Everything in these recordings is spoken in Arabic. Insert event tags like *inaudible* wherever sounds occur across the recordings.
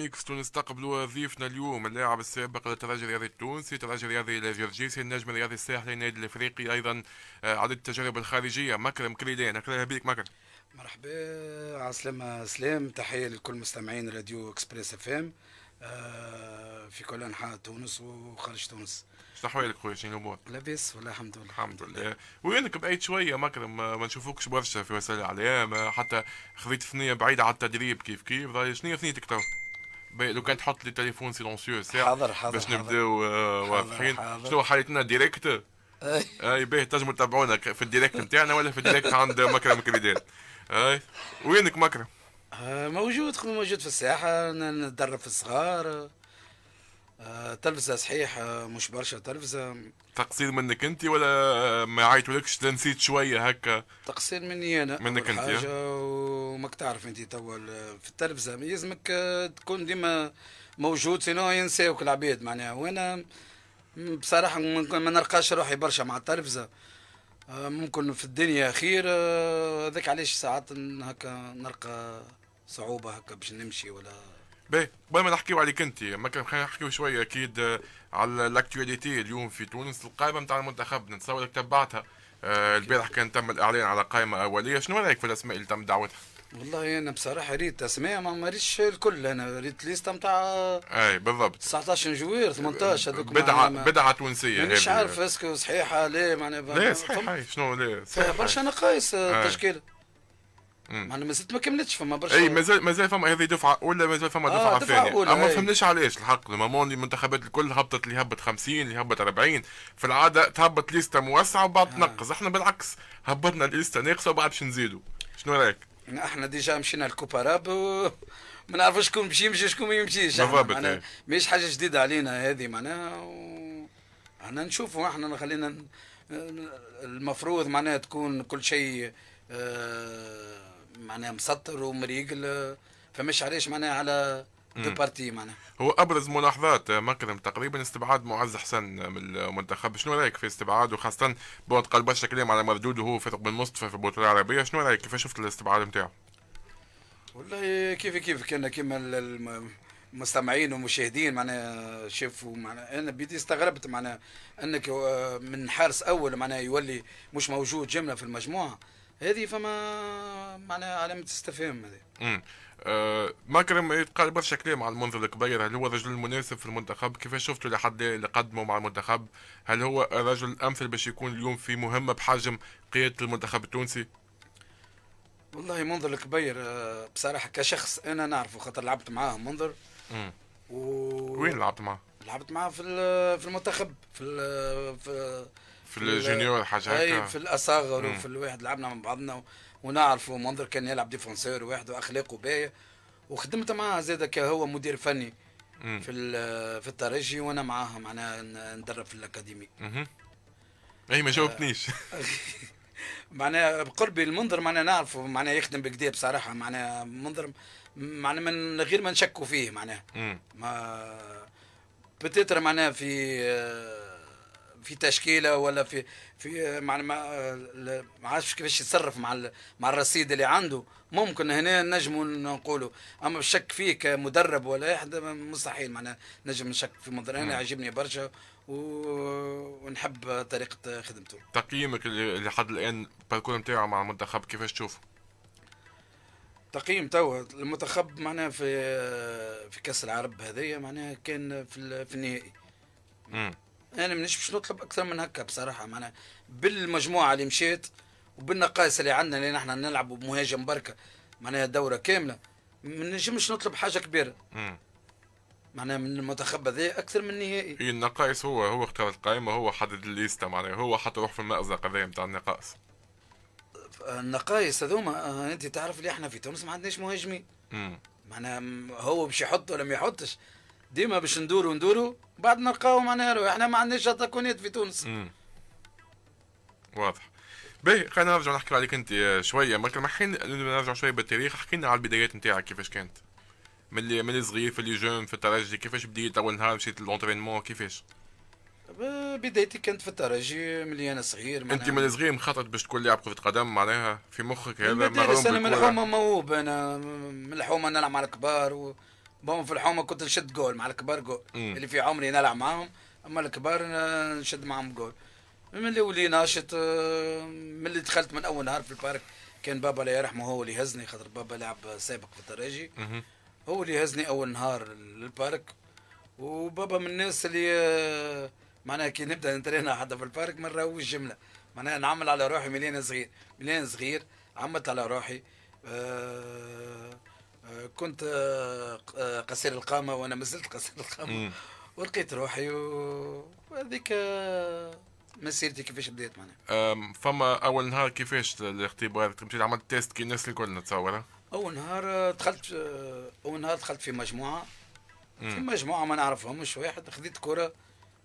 ميكس تونس تقبل وظيفنا اليوم اللاعب السابق للترجي الرياضي التونسي الترجي الرياضي الجرجيسي النجم الرياضي الساحلي النادي الافريقي ايضا آه، عدد التجارب الخارجيه مكرم كريدان اهلا بك مكرم مرحبا عسلامة سلام تحية لكل مستمعين راديو اكسبريس اف ام آه، في كل انحاء تونس وخارج تونس شو احوالك خويا شنو الامور؟ لاباس والله الحمد لله الحمد لله وينك بقيت شويه مكرم آه، ما نشوفوكش برشا في وسائل الاعلام حتى خذيت ثنيه بعيده على التدريب كيف كيف شنو ثنيتك تو؟ لو كان تحط لي تليفون سيلونسيو ساعه حاضر حاضر باش نبداو آه، واضحين شنو حالتنا ديريكت اي باهي تنجموا تتابعونا في الديريكت نتاعنا ولا في الديريكت عند مكرم كريدان اي وينك مكرم؟ آه، موجود موجود في الساحه ندرب في الصغار آه، تلفزه صحيح مش برشا تلفزه تقصير منك انت ولا ما عيطولكش نسيت شويه هكا تقصير مني انا منك انت حاجه وماك تعرف انت توا في التلفزه يلزمك آه، تكون ديما موجود سينو ينساوك العباد معناها وانا بصراحه ما نلقاش روحي برشا مع التلفزه آه، ممكن في الدنيا خير هذاك علاش ساعات هكا نلقى صعوبه هكا باش نمشي ولا باهي قبل ما نحكيو عليك انت ما كان خلينا نحكيو شويه اكيد آه، على الاكتواليتي اليوم في تونس القائمه نتاع المنتخب نتصور انك تبعتها آه، البارح كان تم الاعلان على قائمه اوليه شنو رايك في الاسماء اللي تم دعوتها؟ والله انا بصراحه ريت اسماء ما مريتش الكل انا ريت ليستا نتاع اي بالضبط 19 جوير 18 هذوك بدعه بدعه تونسيه مانيش عارف اسكو صحيحه لا معناها لا صحيحه شنو لا فيها برشا نقائص التشكيله آه، ما انا مازلت ما كملتش فما برشا اي مازال مازال فما هذه دفعه اولى مازال فما آه، دفعه آه ثانيه اما ما فهمناش علاش الحق المامون المنتخبات الكل هبطت اللي هبط 50 اللي هبط 40 في العاده تهبط ليستا موسعه وبعد آه. تنقص احنا بالعكس هبطنا ليستا ناقصه وبعد باش نزيدوا شنو رايك؟ احنا ديجا مشينا الكوبا راب و... ما نعرفوش شكون باش يمشي وشكون ما يمشيش بالضبط ماهيش حاجه جديده علينا هذه معناها و... احنا نشوفوا احنا خلينا المفروض معناها تكون كل شيء آه، معناها مسطر ومريقل فمش علاش معناها على دو بارتي معناها هو ابرز ملاحظات آه، مكرم تقريبا استبعاد معز حسن آه، من المنتخب شنو رايك في استبعاده خاصه بون قال برشا كلام على مردوده وهو فرق بن مصطفى في البطوله العربيه شنو رايك كيف شفت الاستبعاد نتاعه؟ والله كيف كيف كان كيما المستمعين والمشاهدين معناها شافوا معناها انا بديت استغربت معناها انك آه، من حارس اول معناها يولي مش موجود جمله في المجموعه هذه فما معناها علامه استفهام هذه آه ماكرم يتقال برشا كلام على المنظر الكبير هل هو الرجل المناسب في المنتخب كيفاش شفتوا لحد اللي قدمه مع المنتخب هل هو الرجل الامثل باش يكون اليوم في مهمه بحجم قياده المنتخب التونسي والله منظر الكبير أه، بصراحه كشخص انا نعرفه خاطر لعبت معاه منظر امم و... وين لعبت معاه؟ لعبت معاه في في المنتخب في, في في الجونيور حاجه هكا اي في الاصغر وفي الواحد لعبنا مع بعضنا و... ونعرفوا منظر كان يلعب ديفونسور واحد واخلاقه باهيه وخدمت معاه زاد هو مدير فني مم. في في الترجي وانا معاه معناها ندرب في الاكاديمي اها اي ما جاوبتنيش آه. *laughs* معناها بقربي المنظر معناها نعرفه معناها يخدم بكدا بصراحه معناها منظر معناها من غير ما نشكوا فيه معناها ما بتتر معناها في آه، في تشكيله ولا في في مع ما عادش كيفاش يتصرف مع مع الرصيد اللي عنده ممكن هنا نجموا نقولوا اما الشك فيه كمدرب ولا احد مستحيل معنا نجم نشك في مدرب انا عجبني برشا و... ونحب طريقه خدمته تقييمك اللي لحد الان بالكون نتاعو مع المنتخب كيفاش تشوفه تقييم توا المنتخب معناها في في كاس العرب هذايا معناها كان في, في النهائي انا مانيش باش نطلب اكثر من هكا بصراحه معناها بالمجموعه اللي مشيت وبالنقائص اللي عندنا اللي نحن نلعبوا بمهاجم بركه معناها دوره كامله ما نجمش نطلب حاجه كبيره معناها من المنتخب هذا اكثر من النهائي إيه النقائص هو هو اختار القائمه هو حدد الليسته معناها هو حط روح في المأزق هذا نتاع النقائص النقائص هذوما آه، انت تعرف اللي احنا في تونس ما عندناش مهاجمين معناها هو باش يحط ولا ما يحطش ديما باش ندورو ندورو بعد نلقاو معناها احنا ما عندناش اتاكونات في تونس مم. واضح باهي خلينا نرجع نحكي عليك انت آه، شويه ما حين نرجع شويه بالتاريخ احكي لنا على البدايات نتاعك كيفاش كانت ملي ملي صغير في لي جون في الترجي كيفاش بديت اول نهار مشيت للونترينمون كيفاش بدايتي كانت في الترجي ملي انا صغير انت من صغير مخطط باش تكون لاعب كره قدم معناها في مخك هذا مغروم انا الحومه موهوب انا من انا نلعب مع الكبار و... بهم في الحومه كنت نشد جول مع الكبار جول مم. اللي في عمري نلعب معاهم اما الكبار نشد معاهم جول من اللي ولي ناشط آه، من اللي دخلت من اول نهار في البارك كان بابا لا يرحمه هو اللي هزني خاطر بابا لعب سابق في الترجي هو اللي هزني اول نهار للبارك وبابا من الناس اللي آه، معناها كي نبدا نترينا حتى في البارك ما نروج جمله معناها نعمل على روحي مليان صغير مليان صغير عملت على روحي أه كنت آه، آه، قصير القامه وانا مازلت قصير القامه ولقيت روحي وهذيك آه، مسيرتي كيفاش بدات معناها فما اول نهار كيفاش الاختبار مشيت عملت تيست كي الناس الكل نتصور اول نهار دخلت اول نهار دخلت في مجموعه في مجموعه ما نعرفهمش واحد خذيت كره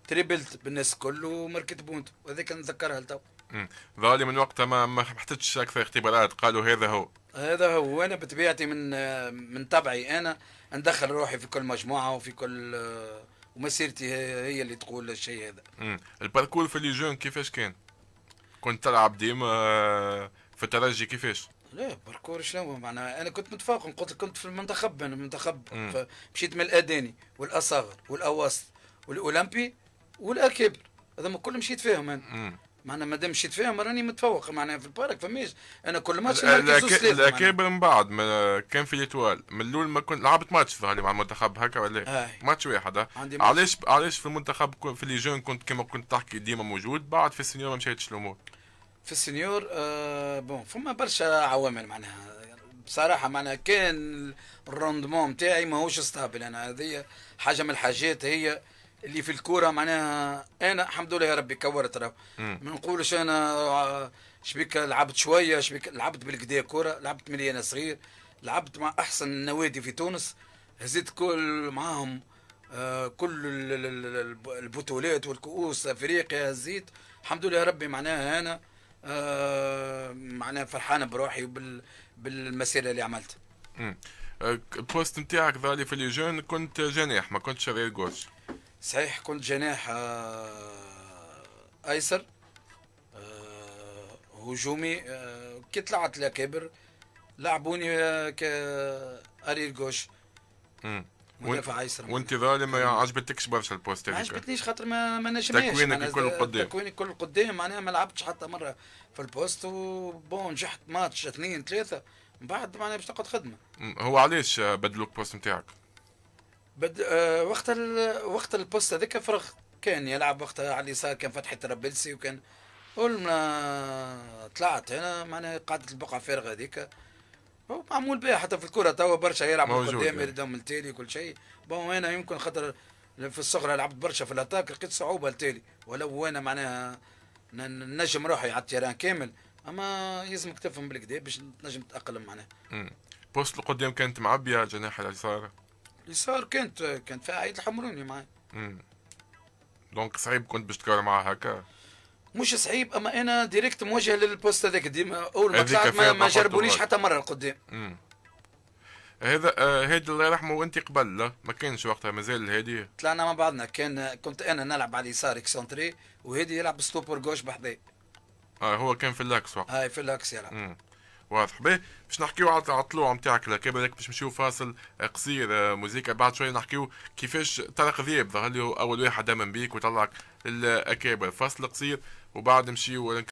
تريبلت بالناس الكل وماركت بونت وهذيك نتذكرها لتو ظالي من وقتها ما ما حطيتش اكثر اختبارات قالوا هذا هو هذا هو انا بطبيعتي من من طبعي انا ندخل روحي في كل مجموعه وفي كل ومسيرتي هي اللي تقول الشيء هذا الباركور في لي جون كيفاش كان كنت تلعب ديما في الترجي كيفاش لا باركور شنو معناها انا كنت متفوق قلت كنت في المنتخب انا المنتخب مشيت من الاداني والاصغر والاواسط والاولمبي والاكابر هذا ما كل مشيت فيهم انا معنا ما دام مشيت فيهم راني متفوق معنا في البارك فماش انا كل ماتش الاكابر من بعد ما كان في ليتوال من الاول ما كنت لعبت ماتش في مع المنتخب هكا ولا إيه؟ ماتش واحد علاش علاش في المنتخب في لي جون كنت كما كنت تحكي ديما موجود بعد في السنيور ما مشيتش الامور في السنيور آه بون فما برشا عوامل معناها بصراحه معناها كان الروندمون تاعي ماهوش ستابل انا هذه حاجه من الحاجات هي اللي في الكوره معناها انا الحمد لله يا ربي كورت راه ما نقولش انا آه، شبيك لعبت شويه شبيك لعبت بالكدا كوره لعبت ملي انا صغير لعبت مع احسن النوادي في تونس هزيت كل معاهم آه، كل البطولات والكؤوس افريقيا هزيت الحمد لله يا ربي معناها انا آه، معناها فرحانه بروحي وبالمسيرة بالمسيره اللي عملتها. البوست نتاعك ظالي في لي جون كنت جناح ما كنتش غير جوش. صحيح كنت جناح آه، ايسر آه، هجومي آه، كي طلعت لكبر لعبوني كارير جوش مدافع ايسر وانت ظالم ما عجبتكش برشا البوست ما عجبتنيش خاطر ما ما نجمش تكوينك الكل القدام تكويني الكل القدام معناها ما لعبتش حتى مره في البوست وبون نجحت ماتش اثنين ثلاثه من بعد معناها باش تقعد خدمه هو علاش بدلوك البوست نتاعك؟ بد... آه وقت ال... وقت البوست هذاك فرق كان يلعب وقتها على اليسار كان فتحي ترابلسي وكان قلنا طلعت هنا معناها قعدت البقعه فارغه هذيك معمول بها حتى في الكره توا برشا يلعب قدام آه. يردهم التالي وكل شيء بون انا يمكن خاطر في الصغرى لعبت برشا في الاتاك لقيت صعوبه التالي ولو انا معناها نجم روحي على التيران كامل اما يلزمك تفهم بالكدا باش تنجم تتاقلم معناها بوست القدام كانت معبيه الجناح اليسار اليسار كانت كانت فيها عيد الحمروني معايا دونك صعيب كنت باش تكار معاه هكا مش صعيب اما انا ديريكت موجه للبوست هذاك ديما اول ما طلعت ما, ما جربونيش حتى مره لقدام هذا هادي آه، الله يرحمه وانت قبل لا ما كانش وقتها مازال هادي طلعنا مع بعضنا كان كنت انا نلعب على اليسار اكسونتري وهادي يلعب ستوبر جوش بحذاه اه هو كان في اللاكس وقتها اي في اللاكس يلعب مم. واضح به باش نحكيو على الطلوع نتاعك لكن بالك باش نمشيو فاصل آه، قصير آه، موزيكا بعد شويه نحكيو كيفاش طارق ذيب ظهر لي اول واحد امن بيك وطلعك الاكابر فاصل قصير وبعد نمشيو